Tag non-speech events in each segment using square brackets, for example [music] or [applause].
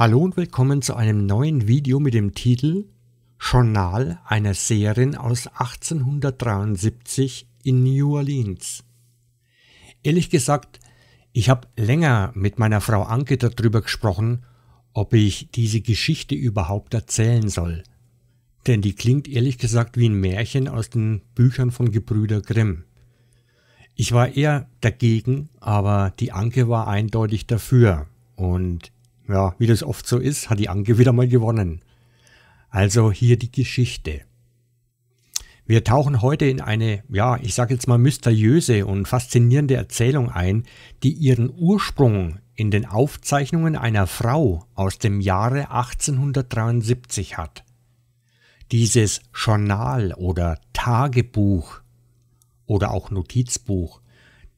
Hallo und willkommen zu einem neuen Video mit dem Titel Journal einer Seherin aus 1873 in New Orleans. Ehrlich gesagt, ich habe länger mit meiner Frau Anke darüber gesprochen, ob ich diese Geschichte überhaupt erzählen soll. Denn die klingt ehrlich gesagt wie ein Märchen aus den Büchern von Gebrüder Grimm. Ich war eher dagegen, aber die Anke war eindeutig dafür und ja, wie das oft so ist, hat die Anke wieder mal gewonnen. Also hier die Geschichte. Wir tauchen heute in eine, ja, ich sage jetzt mal mysteriöse und faszinierende Erzählung ein, die ihren Ursprung in den Aufzeichnungen einer Frau aus dem Jahre 1873 hat. Dieses Journal oder Tagebuch oder auch Notizbuch,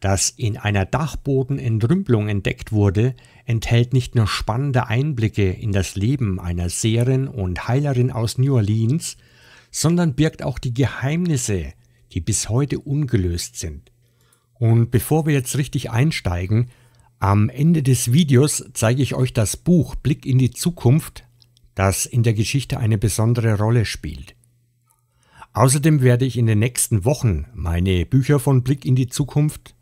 das in einer Dachbodenentrümpelung entdeckt wurde, enthält nicht nur spannende Einblicke in das Leben einer Seherin und Heilerin aus New Orleans, sondern birgt auch die Geheimnisse, die bis heute ungelöst sind. Und bevor wir jetzt richtig einsteigen, am Ende des Videos zeige ich euch das Buch Blick in die Zukunft, das in der Geschichte eine besondere Rolle spielt. Außerdem werde ich in den nächsten Wochen meine Bücher von Blick in die Zukunft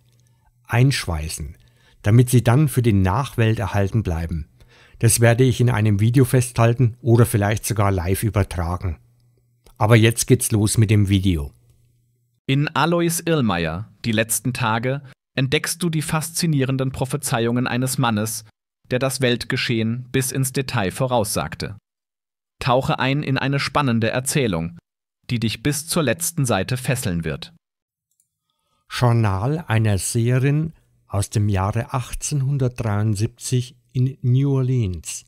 einschweißen – damit sie dann für die Nachwelt erhalten bleiben. Das werde ich in einem Video festhalten oder vielleicht sogar live übertragen. Aber jetzt geht's los mit dem Video. In Alois Irlmeier, Die letzten Tage, entdeckst du die faszinierenden Prophezeiungen eines Mannes, der das Weltgeschehen bis ins Detail voraussagte. Tauche ein in eine spannende Erzählung, die dich bis zur letzten Seite fesseln wird. Journal einer Seherin aus dem Jahre 1873 in New Orleans.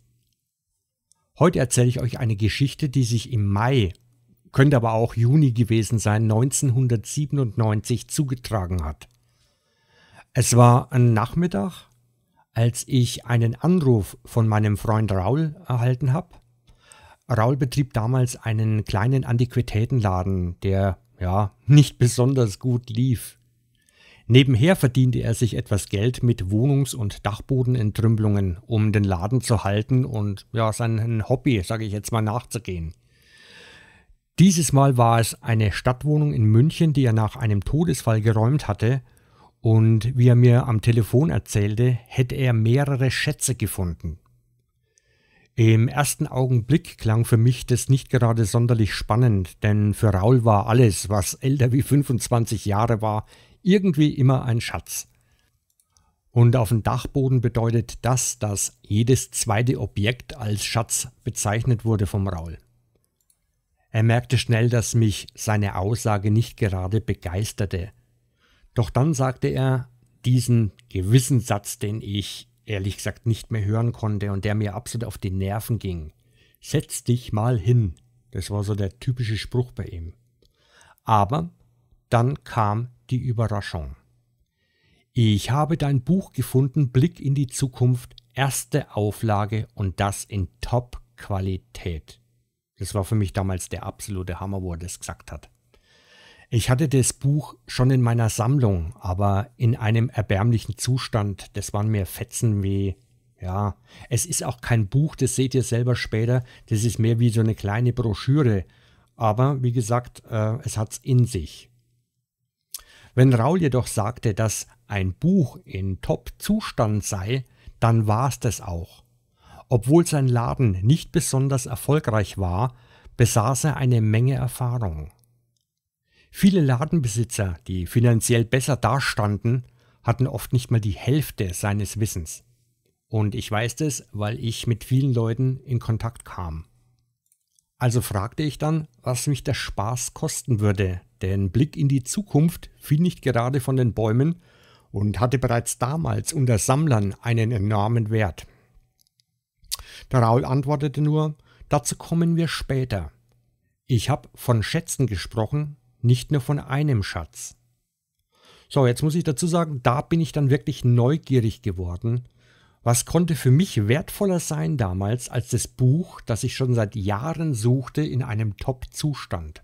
Heute erzähle ich euch eine Geschichte, die sich im Mai, könnte aber auch Juni gewesen sein, 1997 zugetragen hat. Es war ein Nachmittag, als ich einen Anruf von meinem Freund Raul erhalten habe. Raul betrieb damals einen kleinen Antiquitätenladen, der ja nicht besonders gut lief. Nebenher verdiente er sich etwas Geld mit Wohnungs- und Dachbodenentrümpelungen, um den Laden zu halten und ja, seinem Hobby, sage ich jetzt mal, nachzugehen. Dieses Mal war es eine Stadtwohnung in München, die er nach einem Todesfall geräumt hatte, und wie er mir am Telefon erzählte, hätte er mehrere Schätze gefunden. Im ersten Augenblick klang für mich das nicht gerade sonderlich spannend, denn für Raul war alles, was älter wie 25 Jahre war, irgendwie immer ein Schatz. Und auf dem Dachboden bedeutet das, dass jedes zweite Objekt als Schatz bezeichnet wurde vom Raul. Er merkte schnell, dass mich seine Aussage nicht gerade begeisterte. Doch dann sagte er diesen gewissen Satz, den ich ehrlich gesagt nicht mehr hören konnte und der mir absolut auf die Nerven ging. Setz dich mal hin. Das war so der typische Spruch bei ihm. Aber dann kam die Überraschung. Ich habe dein Buch gefunden, Blick in die Zukunft, erste Auflage und das in Top-Qualität. Das war für mich damals der absolute Hammer, wo er das gesagt hat. Ich hatte das Buch schon in meiner Sammlung, aber in einem erbärmlichen Zustand. Das waren mir Fetzen wie, ja, es ist auch kein Buch, das seht ihr selber später. Das ist mehr wie so eine kleine Broschüre. Aber wie gesagt, äh, es hat es in sich. Wenn Raul jedoch sagte, dass ein Buch in Top-Zustand sei, dann war es das auch. Obwohl sein Laden nicht besonders erfolgreich war, besaß er eine Menge Erfahrung. Viele Ladenbesitzer, die finanziell besser dastanden, hatten oft nicht mal die Hälfte seines Wissens. Und ich weiß das, weil ich mit vielen Leuten in Kontakt kam. Also fragte ich dann, was mich der Spaß kosten würde, denn Blick in die Zukunft fiel nicht gerade von den Bäumen und hatte bereits damals unter Sammlern einen enormen Wert. Der Raul antwortete nur, dazu kommen wir später. Ich habe von Schätzen gesprochen, nicht nur von einem Schatz. So, jetzt muss ich dazu sagen, da bin ich dann wirklich neugierig geworden, was konnte für mich wertvoller sein damals als das Buch, das ich schon seit Jahren suchte in einem Top-Zustand?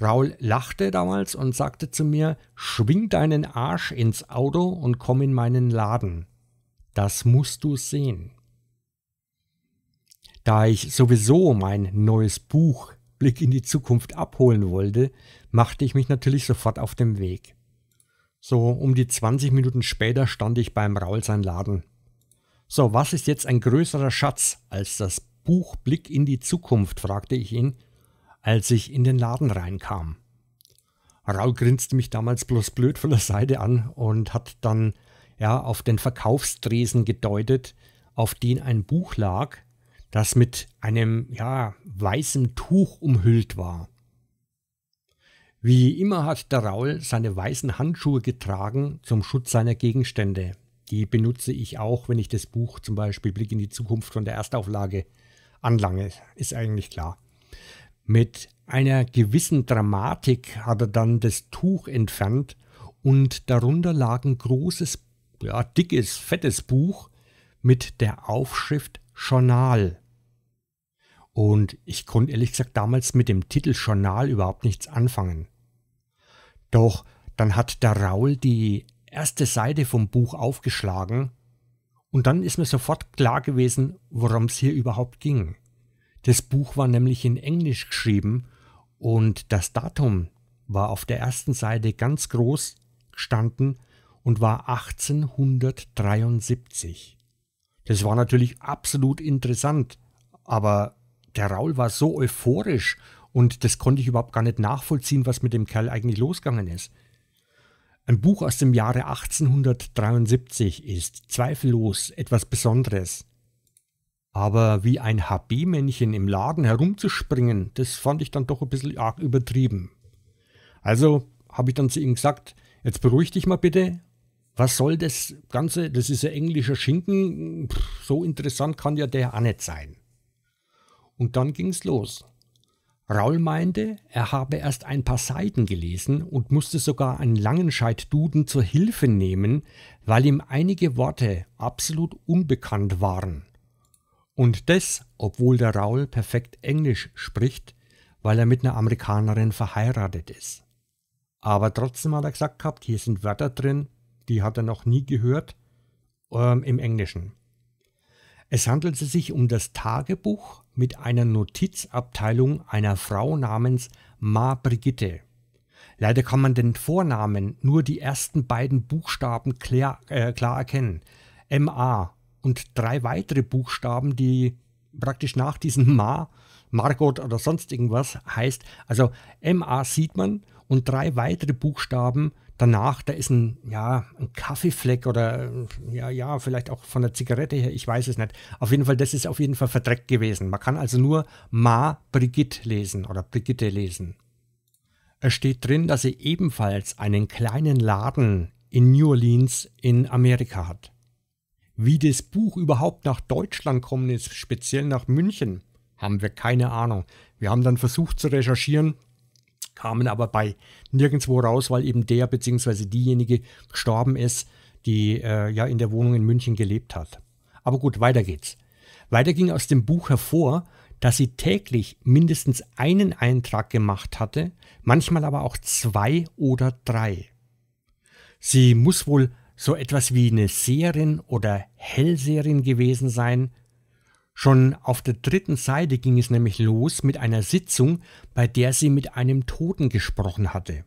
Raul lachte damals und sagte zu mir, schwing deinen Arsch ins Auto und komm in meinen Laden. Das musst du sehen. Da ich sowieso mein neues Buch Blick in die Zukunft abholen wollte, machte ich mich natürlich sofort auf den Weg. So um die 20 Minuten später stand ich beim Raul sein Laden. So, was ist jetzt ein größerer Schatz als das Buch Blick in die Zukunft? fragte ich ihn, als ich in den Laden reinkam. Raul grinste mich damals bloß blöd von der Seite an und hat dann ja auf den Verkaufstresen gedeutet, auf den ein Buch lag, das mit einem ja weißen Tuch umhüllt war. Wie immer hat der Raul seine weißen Handschuhe getragen zum Schutz seiner Gegenstände. Die benutze ich auch, wenn ich das Buch zum Beispiel Blick in die Zukunft von der Erstauflage anlange, ist eigentlich klar. Mit einer gewissen Dramatik hat er dann das Tuch entfernt und darunter lag ein großes, ja, dickes, fettes Buch mit der Aufschrift Journal. Und ich konnte ehrlich gesagt damals mit dem Titel Journal überhaupt nichts anfangen. Doch dann hat der Raul die erste Seite vom Buch aufgeschlagen und dann ist mir sofort klar gewesen, worum es hier überhaupt ging. Das Buch war nämlich in Englisch geschrieben und das Datum war auf der ersten Seite ganz groß gestanden und war 1873. Das war natürlich absolut interessant, aber der Raul war so euphorisch und das konnte ich überhaupt gar nicht nachvollziehen, was mit dem Kerl eigentlich losgegangen ist. Ein Buch aus dem Jahre 1873 ist zweifellos etwas Besonderes. Aber wie ein HB-Männchen im Laden herumzuspringen, das fand ich dann doch ein bisschen arg übertrieben. Also habe ich dann zu ihm gesagt, jetzt beruhig dich mal bitte. Was soll das Ganze? Das ist ja englischer Schinken. Pff, so interessant kann ja der auch nicht sein. Und dann ging's los. Raul meinte, er habe erst ein paar Seiten gelesen und musste sogar einen Langenscheid-Duden zur Hilfe nehmen, weil ihm einige Worte absolut unbekannt waren. Und das, obwohl der Raul perfekt Englisch spricht, weil er mit einer Amerikanerin verheiratet ist. Aber trotzdem hat er gesagt gehabt, hier sind Wörter drin, die hat er noch nie gehört, ähm, im Englischen. Es handelte sich um das Tagebuch mit einer Notizabteilung einer Frau namens Ma Brigitte. Leider kann man den Vornamen nur die ersten beiden Buchstaben klar, äh, klar erkennen. MA und drei weitere Buchstaben, die praktisch nach diesem Ma, Margot oder sonst irgendwas heißt. Also MA sieht man und drei weitere Buchstaben danach, da ist ein, ja, ein Kaffeefleck oder ja, ja, vielleicht auch von der Zigarette her, ich weiß es nicht. Auf jeden Fall, das ist auf jeden Fall verdreckt gewesen. Man kann also nur Ma Brigitte lesen oder Brigitte lesen. Es steht drin, dass sie ebenfalls einen kleinen Laden in New Orleans in Amerika hat. Wie das Buch überhaupt nach Deutschland kommen ist, speziell nach München, haben wir keine Ahnung. Wir haben dann versucht zu recherchieren, kamen aber bei nirgendwo raus, weil eben der bzw. diejenige gestorben ist, die äh, ja in der Wohnung in München gelebt hat. Aber gut, weiter geht's. Weiter ging aus dem Buch hervor, dass sie täglich mindestens einen Eintrag gemacht hatte, manchmal aber auch zwei oder drei. Sie muss wohl so etwas wie eine Seherin oder Hellseherin gewesen sein, Schon auf der dritten Seite ging es nämlich los mit einer Sitzung, bei der sie mit einem Toten gesprochen hatte.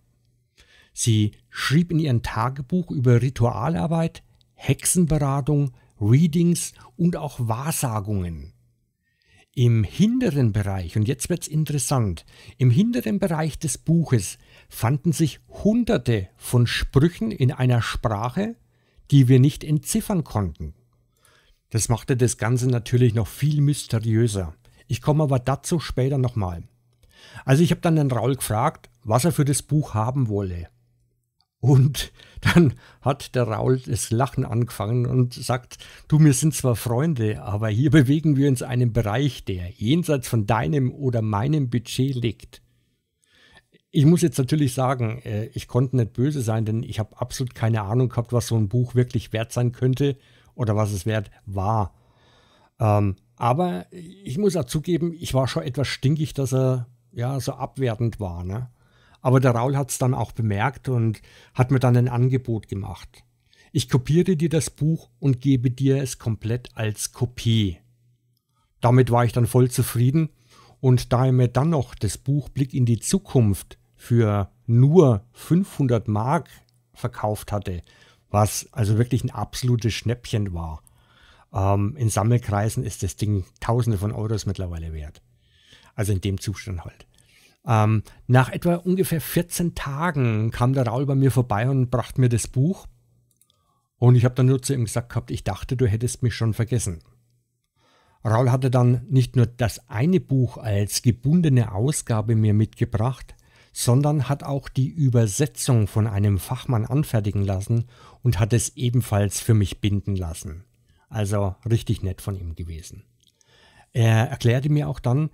Sie schrieb in ihrem Tagebuch über Ritualarbeit, Hexenberatung, Readings und auch Wahrsagungen. Im hinteren Bereich, und jetzt wird's interessant, im hinteren Bereich des Buches fanden sich hunderte von Sprüchen in einer Sprache, die wir nicht entziffern konnten. Das machte das Ganze natürlich noch viel mysteriöser. Ich komme aber dazu später nochmal. Also ich habe dann den Raul gefragt, was er für das Buch haben wolle. Und [laughs] dann hat der Raul das Lachen angefangen und sagt, du, wir sind zwar Freunde, aber hier bewegen wir uns in einem Bereich, der jenseits von deinem oder meinem Budget liegt. Ich muss jetzt natürlich sagen, äh, ich konnte nicht böse sein, denn ich habe absolut keine Ahnung gehabt, was so ein Buch wirklich wert sein könnte oder was es wert war. Ähm, aber ich muss auch zugeben, ich war schon etwas stinkig, dass er ja so abwertend war. Ne? Aber der Raul hat es dann auch bemerkt und hat mir dann ein Angebot gemacht. Ich kopiere dir das Buch und gebe dir es komplett als Kopie. Damit war ich dann voll zufrieden und da er mir dann noch das Buch Blick in die Zukunft für nur 500 Mark verkauft hatte, was also wirklich ein absolutes Schnäppchen war. Ähm, in Sammelkreisen ist das Ding Tausende von Euros mittlerweile wert. Also in dem Zustand halt. Ähm, nach etwa ungefähr 14 Tagen kam der Raul bei mir vorbei und brachte mir das Buch. Und ich habe dann nur zu ihm gesagt gehabt, ich dachte, du hättest mich schon vergessen. Raul hatte dann nicht nur das eine Buch als gebundene Ausgabe mir mitgebracht, sondern hat auch die Übersetzung von einem Fachmann anfertigen lassen und hat es ebenfalls für mich binden lassen. Also richtig nett von ihm gewesen. Er erklärte mir auch dann,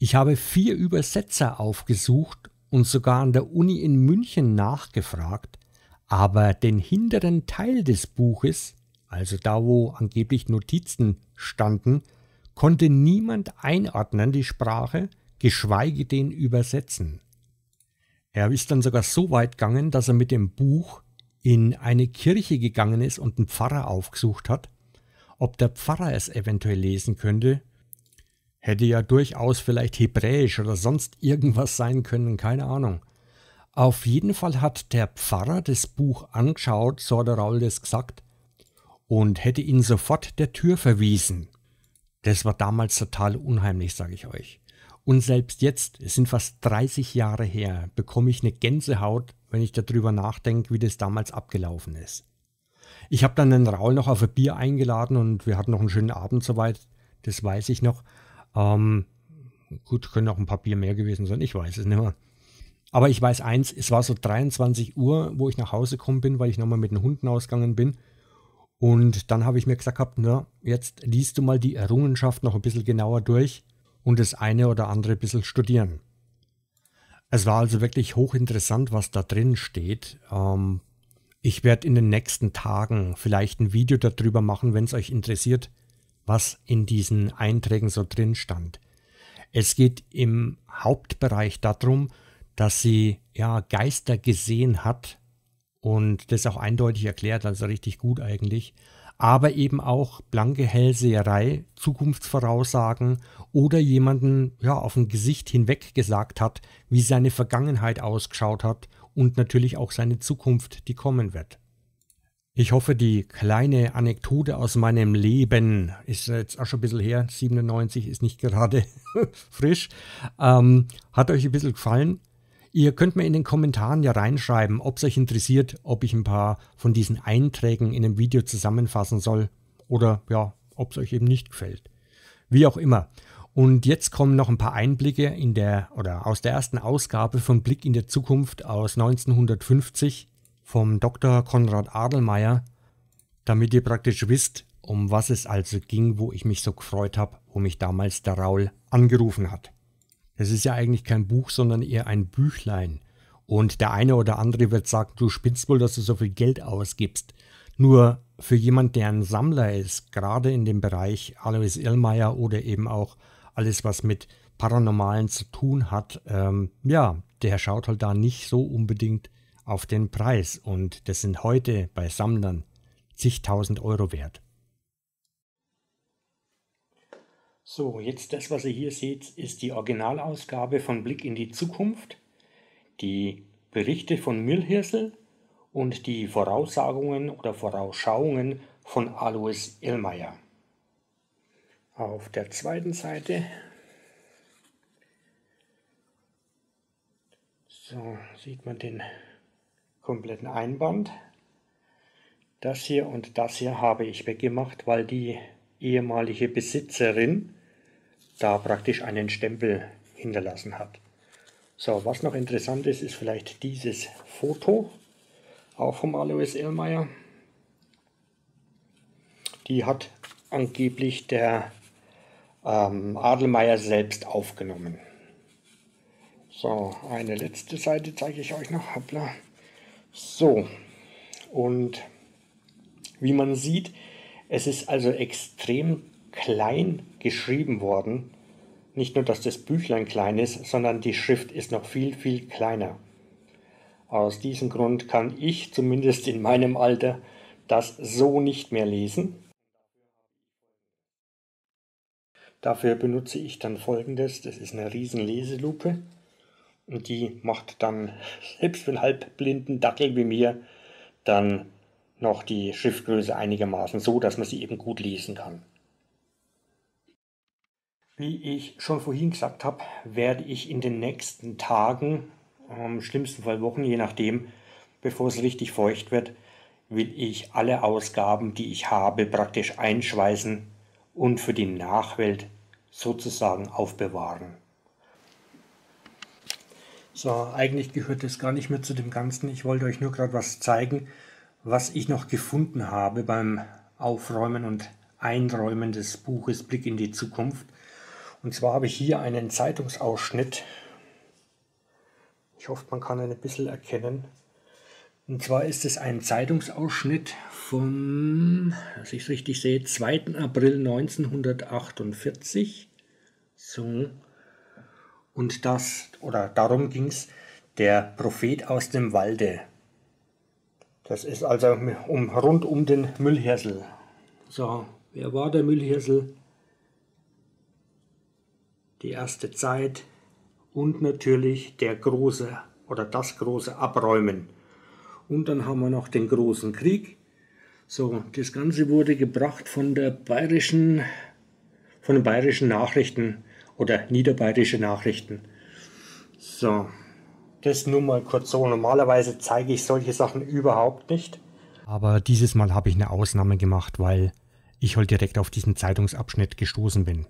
ich habe vier Übersetzer aufgesucht und sogar an der Uni in München nachgefragt, aber den hinteren Teil des Buches, also da wo angeblich Notizen standen, konnte niemand einordnen die Sprache, geschweige denn übersetzen. Er ist dann sogar so weit gegangen, dass er mit dem Buch in eine Kirche gegangen ist und einen Pfarrer aufgesucht hat. Ob der Pfarrer es eventuell lesen könnte, hätte ja durchaus vielleicht hebräisch oder sonst irgendwas sein können, keine Ahnung. Auf jeden Fall hat der Pfarrer das Buch angeschaut, so hat Raul das gesagt, und hätte ihn sofort der Tür verwiesen. Das war damals total unheimlich, sage ich euch. Und selbst jetzt, es sind fast 30 Jahre her, bekomme ich eine Gänsehaut, wenn ich darüber nachdenke, wie das damals abgelaufen ist. Ich habe dann den Raul noch auf ein Bier eingeladen und wir hatten noch einen schönen Abend soweit, das weiß ich noch. Ähm, gut, können auch ein paar Bier mehr gewesen sein, ich weiß es nicht mehr. Aber ich weiß eins, es war so 23 Uhr, wo ich nach Hause gekommen bin, weil ich nochmal mit den Hunden ausgegangen bin. Und dann habe ich mir gesagt gehabt, na, jetzt liest du mal die Errungenschaft noch ein bisschen genauer durch und das eine oder andere ein bisschen studieren. Es war also wirklich hochinteressant, was da drin steht. Ähm, ich werde in den nächsten Tagen vielleicht ein Video darüber machen, wenn es euch interessiert, was in diesen Einträgen so drin stand. Es geht im Hauptbereich darum, dass sie ja Geister gesehen hat und das auch eindeutig erklärt, also richtig gut eigentlich aber eben auch blanke Hellseherei, Zukunftsvoraussagen oder jemanden ja, auf dem Gesicht hinweg gesagt hat, wie seine Vergangenheit ausgeschaut hat und natürlich auch seine Zukunft, die kommen wird. Ich hoffe, die kleine Anekdote aus meinem Leben ist jetzt auch schon ein bisschen her, 97 ist nicht gerade [laughs] frisch, ähm, hat euch ein bisschen gefallen. Ihr könnt mir in den Kommentaren ja reinschreiben, ob es euch interessiert, ob ich ein paar von diesen Einträgen in einem Video zusammenfassen soll oder ja, ob es euch eben nicht gefällt. Wie auch immer. Und jetzt kommen noch ein paar Einblicke in der oder aus der ersten Ausgabe von Blick in der Zukunft aus 1950 vom Dr. Konrad Adelmeier, damit ihr praktisch wisst, um was es also ging, wo ich mich so gefreut habe, wo mich damals der Raul angerufen hat. Das ist ja eigentlich kein Buch, sondern eher ein Büchlein. Und der eine oder andere wird sagen, du spinnst wohl, dass du so viel Geld ausgibst. Nur für jemand, der ein Sammler ist, gerade in dem Bereich Alois Illmeier oder eben auch alles, was mit Paranormalen zu tun hat, ähm, ja, der schaut halt da nicht so unbedingt auf den Preis. Und das sind heute bei Sammlern zigtausend Euro wert. So, jetzt das, was ihr hier seht, ist die Originalausgabe von Blick in die Zukunft, die Berichte von Müllhirsel und die Voraussagungen oder Vorausschauungen von Alois Illmeier. Auf der zweiten Seite so, sieht man den kompletten Einband. Das hier und das hier habe ich weggemacht, weil die ehemalige Besitzerin da praktisch einen Stempel hinterlassen hat. So, was noch interessant ist, ist vielleicht dieses Foto, auch vom Alois Illmeier. Die hat angeblich der ähm, Adelmeier selbst aufgenommen. So, eine letzte Seite zeige ich euch noch. Hoppla. So, und wie man sieht, es ist also extrem klein geschrieben worden. Nicht nur, dass das Büchlein klein ist, sondern die Schrift ist noch viel, viel kleiner. Aus diesem Grund kann ich zumindest in meinem Alter das so nicht mehr lesen. Dafür benutze ich dann folgendes, das ist eine riesen Leselupe und die macht dann selbst für einen halbblinden Dackel wie mir dann noch die Schriftgröße einigermaßen so, dass man sie eben gut lesen kann. Wie ich schon vorhin gesagt habe, werde ich in den nächsten Tagen, im schlimmsten Fall Wochen, je nachdem, bevor es richtig feucht wird, will ich alle Ausgaben, die ich habe, praktisch einschweißen und für die Nachwelt sozusagen aufbewahren. So, eigentlich gehört das gar nicht mehr zu dem Ganzen. Ich wollte euch nur gerade was zeigen, was ich noch gefunden habe beim Aufräumen und Einräumen des Buches Blick in die Zukunft. Und zwar habe ich hier einen Zeitungsausschnitt. Ich hoffe, man kann ihn ein bisschen erkennen. Und zwar ist es ein Zeitungsausschnitt vom, dass ich es richtig sehe, 2. April 1948. So. Und das, oder darum ging es, der Prophet aus dem Walde. Das ist also um, rund um den Müllhirsel. So, wer war der Müllhirsel? die erste Zeit und natürlich der große oder das große Abräumen. Und dann haben wir noch den großen Krieg. So, das Ganze wurde gebracht von der bayerischen, von den bayerischen Nachrichten oder niederbayerische Nachrichten. So, das nur mal kurz so. Normalerweise zeige ich solche Sachen überhaupt nicht. Aber dieses Mal habe ich eine Ausnahme gemacht, weil ich halt direkt auf diesen Zeitungsabschnitt gestoßen bin.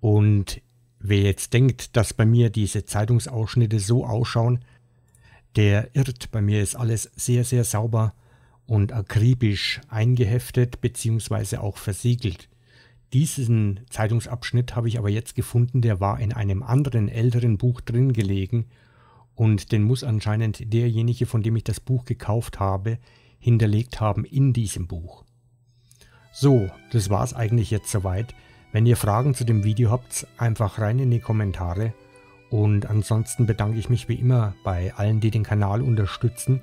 Und Wer jetzt denkt, dass bei mir diese Zeitungsausschnitte so ausschauen, der irrt. Bei mir ist alles sehr, sehr sauber und akribisch eingeheftet bzw. auch versiegelt. Diesen Zeitungsabschnitt habe ich aber jetzt gefunden, der war in einem anderen älteren Buch drin gelegen und den muss anscheinend derjenige, von dem ich das Buch gekauft habe, hinterlegt haben in diesem Buch. So, das war es eigentlich jetzt soweit. Wenn ihr Fragen zu dem Video habt, einfach rein in die Kommentare. Und ansonsten bedanke ich mich wie immer bei allen, die den Kanal unterstützen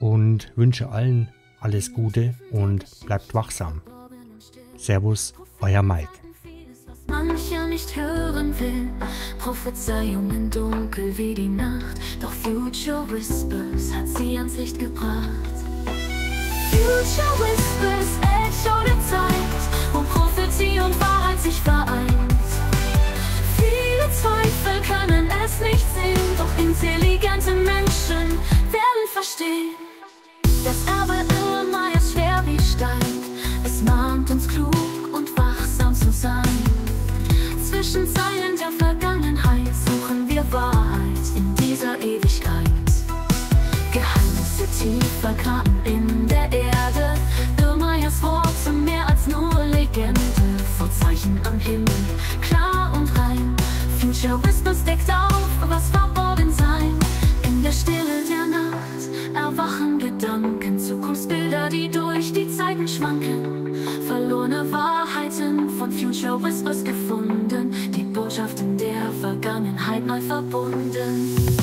und wünsche allen alles Gute und bleibt wachsam. Servus, euer Mike. Mancher nicht hören will, Prophezeiungen dunkel wie die Nacht, doch Future Whispers hat sie ans Licht gebracht. Future Whispers, Echo der Zeit, wo Prophetie und Wahrheit sich vereint. Viele Zweifel können es nicht sehen, doch intelligente Menschen werden verstehen. Das Erbe Irma ist schwer wie Stein, es mahnt uns klug und wachsam zu sein. Zwischen Zeilen der Vergangenheit suchen wir Wahrheit in dieser Ewigkeit. Geheimnisse tiefer Graben. uns auf, was verborgen sein. In der Stille der Nacht erwachen Gedanken, Zukunftsbilder, die durch die Zeiten schwanken. Verlorene Wahrheiten von Futurismus gefunden, die Botschaft in der Vergangenheit neu verbunden.